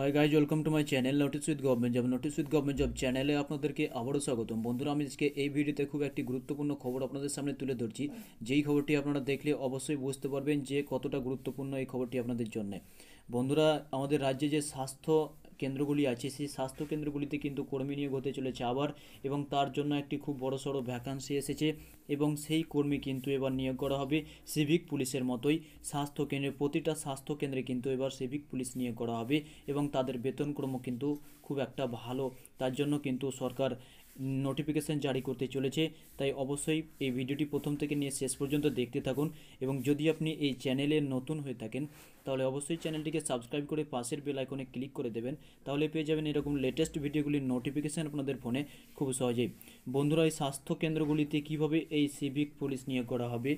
high guys welcome to my channel notice with government job notice with government job চ্যানেলে আপনাদেরকে আবারও স্বাগতম বন্ধুরা আমি আজকে এই ভিডিওতে খুব একটি গুরুত্বপূর্ণ খবর আপনাদের সামনে তুলে ধরছি যেই খবরটি আপনারা দেখলে অবশ্যই বুঝতে পারবেন যে কতটা গুরুত্বপূর্ণ এই খবরটি আপনাদের জন্য বন্ধুরা আমাদের রাজ্যে যে স্বাস্থ্য কেন্দ্রগুলি আছে সেই স্বাস্থ্যকেন্দ্রগুলিতে কিন্তু কর্মী নিয়োগ হতে চলেছে আবার এবং তার জন্য একটি খুব বড়সড় ভ্যাকান্সি এসেছে এবং সেই কর্মী কিন্তু এবার নিয়োগ করা হবে সিভিক পুলিশের মতোই স্বাস্থ্যকেন্দ্রে প্রতিটা স্বাস্থ্যকেন্দ্রে কিন্তু এবার সিভিক পুলিশ নিয়োগ করা হবে এবং তাদের বেতনক্রম কিন্তু খুব একটা ভালো তার জন্য কিন্তু সরকার নোটিফিকেশান জারি করতে চলেছে তাই অবশ্যই এই ভিডিওটি প্রথম থেকে নিয়ে শেষ পর্যন্ত দেখতে থাকুন এবং যদি আপনি এই চ্যানেলে নতুন হয়ে থাকেন তাহলে অবশ্যই চ্যানেলটিকে সাবস্ক্রাইব করে পাশের বেল আইকনে ক্লিক করে দেবেন তাহলে পেয়ে যাবেন এরকম লেটেস্ট ভিডিওগুলির নোটিফিকেশান আপনাদের ফোনে খুব সহজেই বন্ধুরা এই স্বাস্থ্য কেন্দ্রগুলিতে কীভাবে এই সিভিক পুলিশ নিয়োগ করা হবে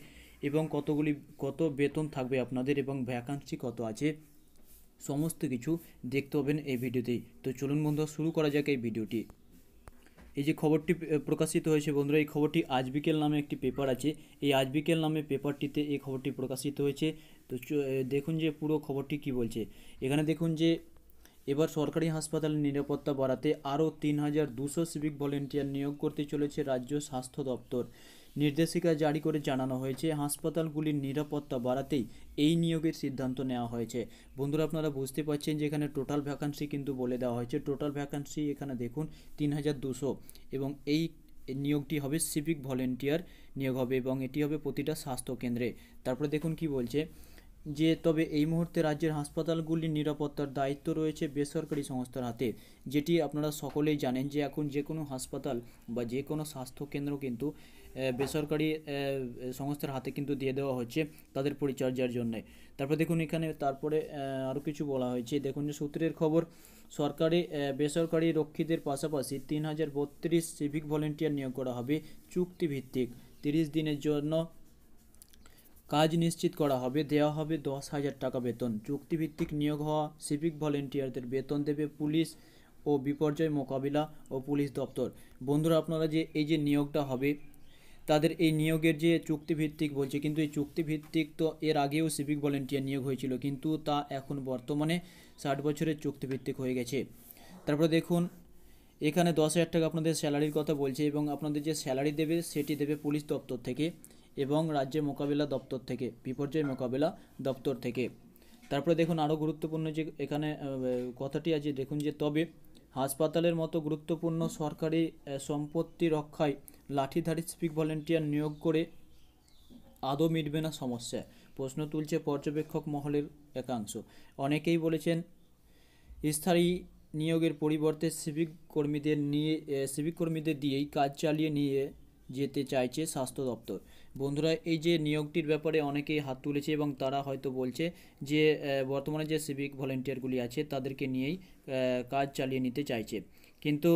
এবং কতগুলি কত বেতন থাকবে আপনাদের এবং ভ্যাকান্সি কত আছে সমস্ত কিছু দেখতে পাবেন এই ভিডিওতেই তো চলুন বন্ধুরা শুরু করা যাক এই ভিডিওটি এই যে খবরটি প্রকাশিত হয়েছে বন্ধুরা এই খবরটি আজ বিকেল নামে একটি পেপার আছে এই আজ বিকেল নামে পেপারটিতে এই খবরটি প্রকাশিত হয়েছে তো দেখুন যে পুরো খবরটি কি বলছে এখানে দেখুন যে এবার সরকারি হাসপাতালে নিরাপত্তা বাড়াতে আরও তিন হাজার দুশো সিভিক ভলেন্টিয়ার নিয়োগ করতে চলেছে রাজ্য স্বাস্থ্য দপ্তর নির্দেশিকা জারি করে জানানো হয়েছে হাসপাতালগুলির নিরাপত্তা বাড়াতেই এই নিয়োগের সিদ্ধান্ত নেওয়া হয়েছে বন্ধুরা আপনারা বুঝতে পারছেন যে এখানে টোটাল ভ্যাকান্সি কিন্তু বলে দেওয়া হয়েছে টোটাল ভ্যাকান্সি এখানে দেখুন তিন হাজার দুশো এবং এই নিয়োগটি হবে সিভিক ভলেন্টিয়ার নিয়োগ হবে এবং এটি হবে প্রতিটা স্বাস্থ্যকেন্দ্রে তারপরে দেখুন কি বলছে যে তবে এই মুহূর্তে রাজ্যের হাসপাতালগুলির নিরাপত্তার দায়িত্ব রয়েছে বেসরকারি সংস্থার হাতে যেটি আপনারা সকলেই জানেন যে এখন যে কোনো হাসপাতাল বা যে কোনো স্বাস্থ্যকেন্দ্র কিন্তু বেসরকারি সংস্থার হাতে কিন্তু দিয়ে দেওয়া হচ্ছে তাদের পরিচর্যার জন্য তারপর দেখুন এখানে তারপরে আরও কিছু বলা হয়েছে দেখুন যে সূত্রের খবর সরকারি বেসরকারি রক্ষীদের পাশাপাশি তিন হাজার বত্রিশ সিভিক ভলেন্টিয়ার নিয়োগ করা হবে চুক্তিভিত্তিক তিরিশ দিনের জন্য কাজ নিশ্চিত করা হবে দেওয়া হবে দশ হাজার টাকা বেতন চুক্তিভিত্তিক নিয়োগ হওয়া সিভিক ভলেন্টিয়ারদের বেতন দেবে পুলিশ ও বিপর্যয় মোকাবিলা ও পুলিশ দপ্তর বন্ধুরা আপনারা যে এই যে নিয়োগটা হবে তাদের এই নিয়োগের যে চুক্তিভিত্তিক বলছে কিন্তু এই চুক্তিভিত্তিক তো এর আগেও সিভিক ভলেন্টিয়ার নিয়োগ হয়েছিল কিন্তু তা এখন বর্তমানে ষাট বছরের চুক্তিভিত্তিক হয়ে গেছে তারপরে দেখুন এখানে দশ হাজার টাকা আপনাদের স্যালারির কথা বলছে এবং আপনাদের যে স্যালারি দেবে সেটি দেবে পুলিশ দপ্তর থেকে এবং রাজ্য মোকাবিলা দপ্তর থেকে বিপর্যয় মোকাবিলা দপ্তর থেকে তারপরে দেখুন আরও গুরুত্বপূর্ণ যে এখানে কথাটি আছে দেখুন যে তবে হাসপাতালের মতো গুরুত্বপূর্ণ সরকারি সম্পত্তি রক্ষায় লাঠিধারী স্পিক ভলেন্টিয়ার নিয়োগ করে আদৌ মিটবে না সমস্যা প্রশ্ন তুলছে পর্যবেক্ষক মহলের একাংশ অনেকেই বলেছেন স্থায়ী নিয়োগের পরিবর্তে সিভিক কর্মীদের নিয়ে সিভিক কর্মীদের দিয়েই কাজ চালিয়ে নিয়ে যেতে চাইছে স্বাস্থ্য দপ্তর বন্ধুরা এই যে নিয়োগটির ব্যাপারে অনেকেই হাত তুলেছে এবং তারা হয়তো বলছে যে বর্তমানে যে সিভিক ভলেন্টিয়ারগুলি আছে তাদেরকে নিয়েই কাজ চালিয়ে নিতে চাইছে কিন্তু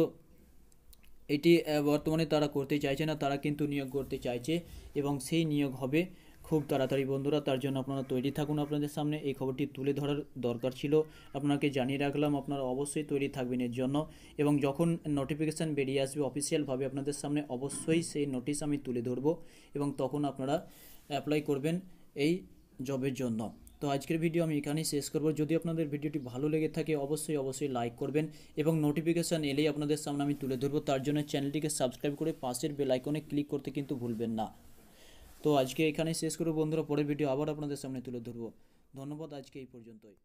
এটি বর্তমানে তারা করতে চাইছে না তারা কিন্তু নিয়োগ করতে চাইছে এবং সেই নিয়োগ হবে খুব তাড়াতাড়ি বন্ধুরা তার জন্য আপনারা তৈরি থাকুন আপনাদের সামনে এই খবরটি তুলে ধরার দরকার ছিল আপনাকে জানিয়ে রাখলাম আপনারা অবশ্যই তৈরি থাকবেন এর জন্য এবং যখন নোটিফিকেশান বেরিয়ে আসবে অফিসিয়ালভাবে আপনাদের সামনে অবশ্যই সেই নোটিশ আমি তুলে ধরবো এবং তখন আপনারা অ্যাপ্লাই করবেন এই জবের জন্য তো আজকের ভিডিও আমি এখানেই শেষ করবো যদি আপনাদের ভিডিওটি ভালো লেগে থাকে অবশ্যই অবশ্যই লাইক করবেন এবং নোটিফিকেশান এলেই আপনাদের সামনে আমি তুলে ধরবো তার জন্য চ্যানেলটিকে সাবস্ক্রাইব করে পাশের বেলাইকনে ক্লিক করতে কিন্তু ভুলবেন না তো আজকে এখানেই শেষ করবো বন্ধুরা পরের ভিডিও আবার আপনাদের সামনে তুলে ধরবো ধন্যবাদ আজকে এই পর্যন্তই